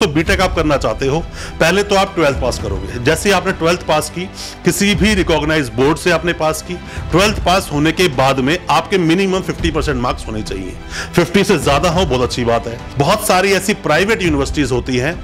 तो बीटेक आप करना चाहते हो पहले तो आप ट्वेल्थ पास करोगे जैसे आपने ट्वेल्थ पास की किसी भी रिकॉग्नाइज बोर्ड से आपने पास की ट्वेल्थ पास होने के बाद में आपके मिनिमम 50 परसेंट मार्क्स होने चाहिए 50 से ज़्यादा हो बहुत अच्छी बात है बहुत सारी ऐसी प्राइवेट यूनिवर्सिटीज़ होती हैं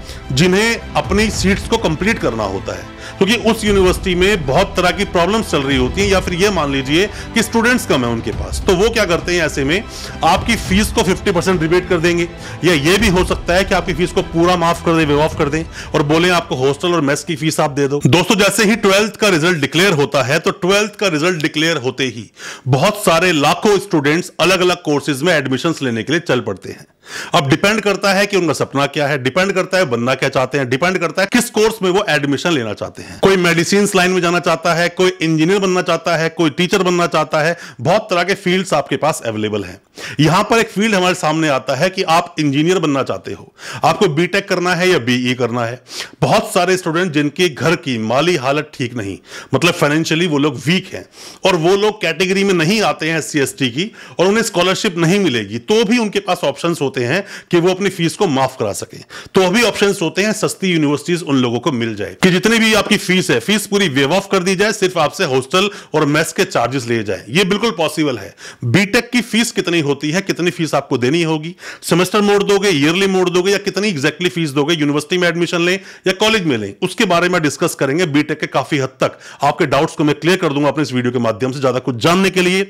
जिन्हें अपनी सीट्स को कंप्लीट करना होता है क्योंकि उस यूनिवर्सिटी में बहुत तरह की प्रॉब्लम्स चल रही होती हैं या फिर ये मान लीजिए कि स्टूडेंट्स कम है उनके पास तो वो क्या करते हैं ऐसे में आपकी फीस को 50 परसेंट रिबेट कर देंगे या ये भी हो सकता है कि आपकी फीस को पूरा माफ कर दें ऑफ कर दें और बोले आपको हॉस्टल और मेस की फीस आप दे दो दोस्तों जैसे ही ट्वेल्थ का रिजल्ट डिक्लेयर होता है तो ट्वेल्थ का रिजल्ट डिक्लेयर होते ही बहुत सारे लाखों स्टूडेंट्स अलग अलग कोर्सेज में एडमिशन लेने के लिए चल पड़ते हैं अब डिपेंड करता है कि उनका सपना क्या है डिपेंड करता है बनना क्या चाहते हैं डिपेंड करता है किस कोर्स में वो एडमिशन लेना चाहते हैं कोई मेडिसिन लाइन में जाना चाहता है कोई इंजीनियर बनना चाहता है कोई टीचर बनना चाहता है बहुत तरह के फील्ड्स आपके पास अवेलेबल हैं यहां पर एक फील्ड हमारे सामने आता है कि आप इंजीनियर बनना चाहते हो आपको बीटेक करना है या बीई e करना है बहुत सारे स्टूडेंट जिनके घर की माली हालत ठीक नहीं मतलब फाइनेंशियली वो लोग वीक हैं और वो लोग कैटेगरी में नहीं आते हैं एस सी की और उन्हें स्कॉलरशिप नहीं मिलेगी तो भी उनके पास ऑप्शंस होते हैं कि वो अपनी फीस को माफ करा सके तो अभी ऑप्शन होते हैं सस्ती यूनिवर्सिटीज उन लोगों को मिल जाए कि जितनी भी आपकी फीस है फीस पूरी वेव ऑफ कर दी जाए सिर्फ आपसे हॉस्टल और मेस के चार्जेस लिए जाए ये बिल्कुल पॉसिबल है बीटेक की फीस कितनी होती है कितनी फीस आपको देनी होगी सेमेस्टर मोड दोगे ईयरली मोड दोगे या कितनी एग्जैक्टली फीस दोगे यूनिवर्सिटी में एडमिशन लें या कॉलेज में लें उसके बारे में डिस्कस करेंगे बीटेक के काफी हद तक आपके डाउट्स को मैं क्लियर कर दूंगा अपने इस वीडियो के माध्यम से ज्यादा कुछ जानने के लिए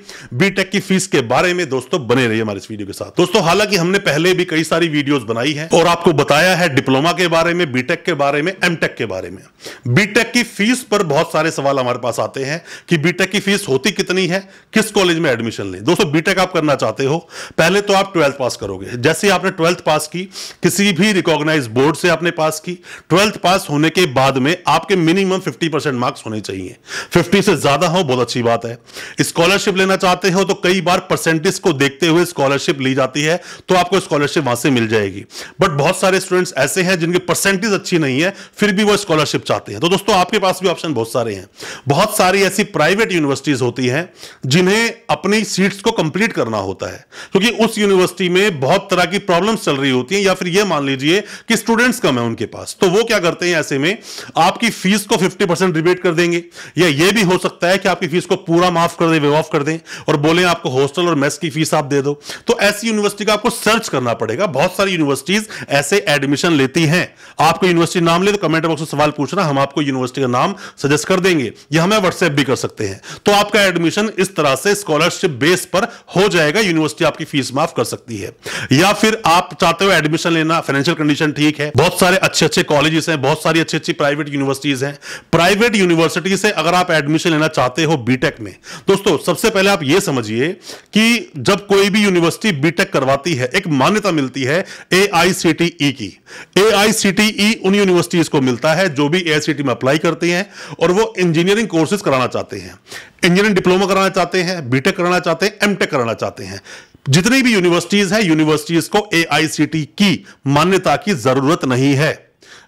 बीटेक की फीस के बारे में दोस्तों बने रहिए हमारे इस वीडियो के साथ दोस्तों हालांकि हमने पहले भी कई सारी वीडियो बनाई है और आपको बताया है डिप्लोमा के बारे में बीटेक के बारे में एमटेक के बारे में बीटेक की फीस पर बहुत सारे सवाल हमारे पास आते हैं कि बीटेक की फीस होती कितनी है किस कॉलेज में एडमिशन लें दोस्तों बीटेक आप करना चाहते हो पहले तो आप ट्वेल्थ पास करोगे जैसे आपने ट्वेल्थ पास की किसी भी रिकॉग्नाइज बोर्ड से आपने पास की ट्वेल्थ ट्वेल्थ पास होने के बाद में आपके मिनिमम 50 परसेंट मार्क्स होने चाहिए 50 से ज्यादा हो बहुत अच्छी बात है स्कॉलरशिप लेना चाहते हो तो कई बार परसेंटेज को देखते हुए स्कॉलरशिप ली जाती है तो आपको स्कॉलरशिप वहां से मिल जाएगी बट बहुत सारे स्टूडेंट्स ऐसे हैं जिनकी परसेंटेज अच्छी नहीं है फिर भी वो स्कॉलरशिप चाहते हैं तो दोस्तों आपके पास भी ऑप्शन बहुत सारे हैं बहुत सारी ऐसी प्राइवेट यूनिवर्सिटीज होती हैं जिन्हें अपनी सीट्स को कंप्लीट करना होता है क्योंकि तो उस यूनिवर्सिटी में बहुत तरह की प्रॉब्लम चल रही होती है या फिर यह मान लीजिए कि स्टूडेंट्स कम है उनके पास तो वो क्या करते हैं ऐसे में आपकी फीस को 50 परसेंट रिबेट कर देंगे या ये भी हो सकता है कि आपकी फीस को पूरा माफ कर दें वे ऑफ कर दें और बोले आपको हॉस्टल और मेस की फीस आप दे दो तो ऐसी यूनिवर्सिटी का आपको सर्च करना पड़ेगा बहुत सारी यूनिवर्सिटीज ऐसे एडमिशन लेती हैं आपको यूनिवर्सिटी नाम ले तो कमेंट बॉक्स में सवाल पूछना हम आपको यूनिवर्सिटी का नाम सजेस्ट कर देंगे या हमें व्हाट्सएप भी कर सकते हैं तो आपका एडमिशन इस तरह से स्कॉलरशिप बेस पर हो जाएगा यूनिवर्सिटी आपकी फीस माफ कर सकती है या फिर आप चाहते हो एडमिशन लेना फाइनेंशियल कंडीशन ठीक है बहुत सारे अच्छे अच्छे कॉलेजेस हैं हैं बहुत सारी अच्छी अच्छी प्राइवेट यूनिवर्सिटीज़ हैं प्राइवेट यूनिवर्सिटी से अगर आप एडमिशन लेना चाहते हो बीटेक में दोस्तों सबसे पहले आप ये समझिए कि जब कोई भी यूनिवर्सिटी बीटेक करवाती है एक मान्यता मिलती है ए e की ए e उन यूनिवर्सिटीज़ को मिलता है जो भी ए में अप्लाई करती हैं और वो इंजीनियरिंग कोर्सेज कराना चाहते हैं इंजीनियरिंग डिप्लोमा कराना चाहते हैं बीटेक कराना चाहते हैं एमटेक कराना चाहते हैं जितनी भी यूनिवर्सिटीज हैं यूनिवर्सिटीज को एआईसीटी e की मान्यता की जरूरत नहीं है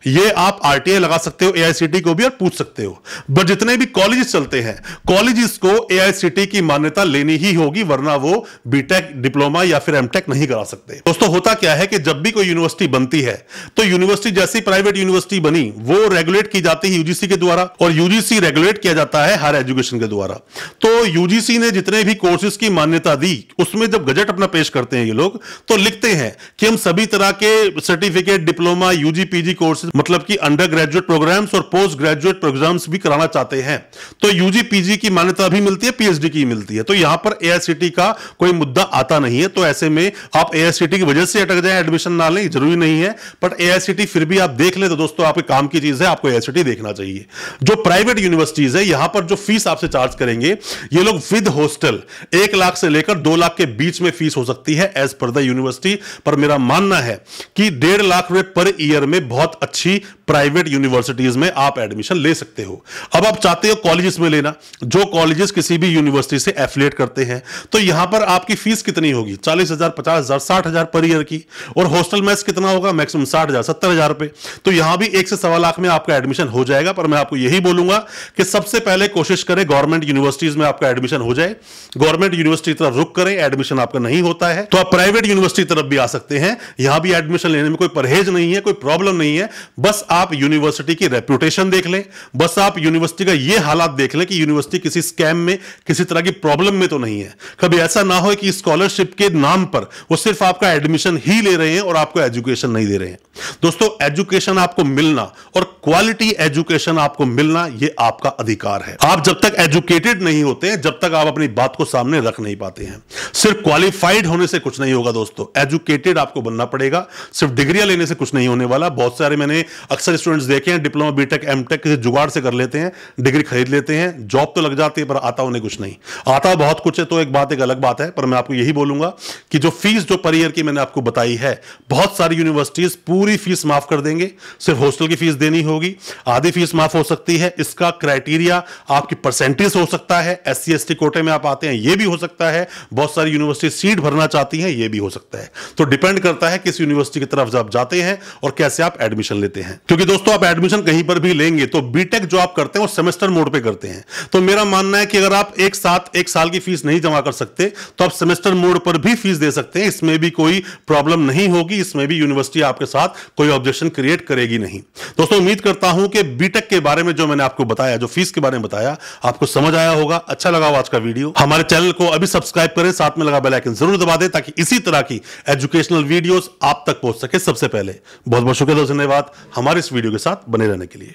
ये आप आरटीआई लगा सकते हो एआईसीटी को भी और पूछ सकते हो बट जितने भी कॉलेजेस चलते हैं कॉलेजेस को एआईसीटी की मान्यता लेनी ही होगी वरना वो बीटेक डिप्लोमा या फिर एमटेक नहीं करा सकते दोस्तों होता क्या है कि जब भी कोई यूनिवर्सिटी बनती है तो यूनिवर्सिटी जैसी प्राइवेट यूनिवर्सिटी बनी वो रेगुलेट की जाती है यूजीसी के द्वारा और यूजीसी रेगुलेट किया जाता है हायर एजुकेशन के द्वारा तो यूजीसी ने जितने भी कोर्सेज की मान्यता दी उसमें जब गजट अपना पेश करते हैं ये लोग तो लिखते हैं कि हम सभी तरह के certificate diploma UG PG courses मतलब कि अंडर ग्रेजुएट प्रोग्राम्स और पोस्ट ग्रेजुएट प्रोग्राम्स भी कराना चाहते हैं तो यूजी पीजी की मान्यता भी मिलती है पीएचडी की मिलती है तो यहां पर ए का कोई मुद्दा आता नहीं है तो ऐसे में आप एआईसीटी की वजह से अटक जाए एडमिशन ना लें जरूरी नहीं है बट ए फिर भी आप देख ले तो दोस्तों आपके काम की चीज है आपको ए देखना चाहिए जो प्राइवेट यूनिवर्सिटीज है यहां पर जो फीस आपसे चार्ज करेंगे ये लोग विद हॉस्टल एक लाख से लेकर दो लाख के बीच में फीस हो सकती है एज पर द यूनिवर्सिटी पर मेरा मानना है कि डेढ़ लाख रुपए पर ईयर में बहुत अच्छा ti प्राइवेट यूनिवर्सिटीज में आप एडमिशन ले सकते हो अब आप चाहते हो कॉलेजेस में लेना जो कॉलेजेस किसी भी यूनिवर्सिटी से एफिलेट करते हैं तो यहां पर आपकी फीस कितनी होगी चालीस हजार पचास हजार साठ हजार पर ईयर की और हॉस्टल मैच कितना होगा मैक्सिमम साठ हजार सत्तर हजार रुपए तो यहां भी एक से सवा लाख में आपका एडमिशन हो जाएगा पर मैं आपको यही बोलूंगा कि सबसे पहले कोशिश करें गवर्नमेंट यूनिवर्सिटीज में आपका एडमिशन हो जाए गवर्नमेंट यूनिवर्सिटी की तरफ रुक करें एडमिशन आपका नहीं होता है तो आप प्राइवेट यूनिवर्सिटी तरफ भी आ सकते हैं यहां भी एडमिशन लेने में कोई परहेज नहीं है कोई प्रॉब्लम नहीं है बस आप यूनिवर्सिटी की रेप्यूटेशन देख लें बस आप यूनिवर्सिटी का ये हालात देख लें कि यूनिवर्सिटी किसी स्कैम में किसी तरह की प्रॉब्लम में तो नहीं है कभी ऐसा ना हो कि स्कॉलरशिप के नाम पर वो सिर्फ आपका एडमिशन ही ले रहे हैं और आपको एजुकेशन नहीं दे रहे हैं दोस्तों एजुकेशन आपको मिलना और क्वालिटी एजुकेशन आपको मिलना यह आपका अधिकार है आप जब तक एजुकेटेड नहीं होते हैं जब तक आप अपनी बात को सामने रख नहीं पाते हैं सिर्फ क्वालिफाइड होने से कुछ नहीं होगा दोस्तों एजुकेटेड आपको बनना पड़ेगा सिर्फ डिग्रियां लेने से कुछ नहीं होने वाला बहुत सारे मैंने अक्सर स्टूडेंट्स देखे हैं डिप्लोमा बीटेक एमटेक किसी जुगाड़ से कर लेते हैं डिग्री खरीद लेते हैं जॉब तो लग जाती है पर आता उन्हें कुछ नहीं आता बहुत कुछ है तो एक बात एक अलग बात है पर मैं आपको यही बोलूंगा कि जो फीस जो पर ईयर की मैंने आपको बताई है बहुत सारी यूनिवर्सिटीज पूरी पूरी फीस माफ कर देंगे सिर्फ हॉस्टल की फीस देनी होगी आधी फीस माफ हो सकती है इसका क्राइटेरिया आपकी परसेंटेज हो सकता है एस सी कोटे में आप आते हैं यह भी हो सकता है बहुत सारी यूनिवर्सिटी सीट भरना चाहती हैं यह भी हो सकता है तो डिपेंड करता है किस यूनिवर्सिटी की तरफ आप जाते हैं और कैसे आप एडमिशन लेते हैं क्योंकि दोस्तों आप एडमिशन कहीं पर भी लेंगे तो बीटेक जो आप करते हैं वो सेमेस्टर मोड पे करते हैं तो मेरा मानना है कि अगर आप एक साथ एक साल की फीस नहीं जमा कर सकते तो आप सेमेस्टर मोड पर भी फीस दे सकते हैं इसमें भी कोई प्रॉब्लम नहीं होगी इसमें भी यूनिवर्सिटी आपके साथ कोई ऑब्जेक्शन क्रिएट करेगी नहीं दोस्तों उम्मीद करता हूं कि बीटेक के बारे में जो मैंने आपको बताया जो फीस के बारे में बताया आपको समझ आया होगा अच्छा लगा हो आज का वीडियो हमारे चैनल को अभी सब्सक्राइब करें साथ में लगा बेलाइकन जरूर दबा दें ताकि इसी तरह की एजुकेशनल वीडियो आप तक पहुंच सके सबसे पहले बहुत बहुत शुक्रिया धन्यवाद हमारे इस वीडियो के साथ बने रहने के लिए